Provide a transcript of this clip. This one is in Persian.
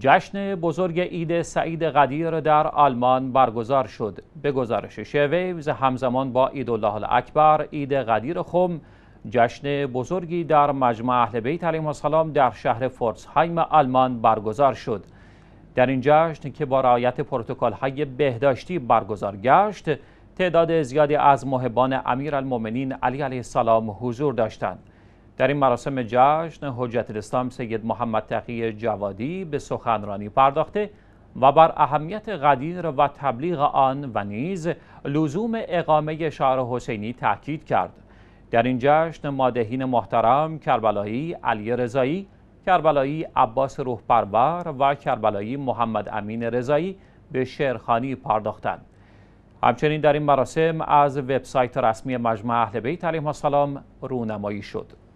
جشن بزرگ عید سعید قدیر در آلمان برگزار شد به گزارش شویوز همزمان با عید الله الاکبر عید قدیر خم جشن بزرگی در مجمع اهل بیت علیهم السلام در شهر فورتسهایم آلمان برگزار شد در این جشن که با رعایت پروتکل های بهداشتی برگزار گشت تعداد زیادی از محبان امیرالمومنین علی علیه السلام حضور داشتند در این مراسم جشن حجت الاسلام سید محمد تقی جوادی به سخنرانی پرداخته و بر اهمیت قدیر و تبلیغ آن و نیز لزوم اقامه شعر حسینی تاکید کرد در این جشن مادهین محترم کربلایی علی رضایی کربلایی عباس روح و کربلایی محمد امین رضایی به شعرخانی پرداختند همچنین در این مراسم از وبسایت رسمی مجمع اهل بیت علیهم السلام رونمایی شد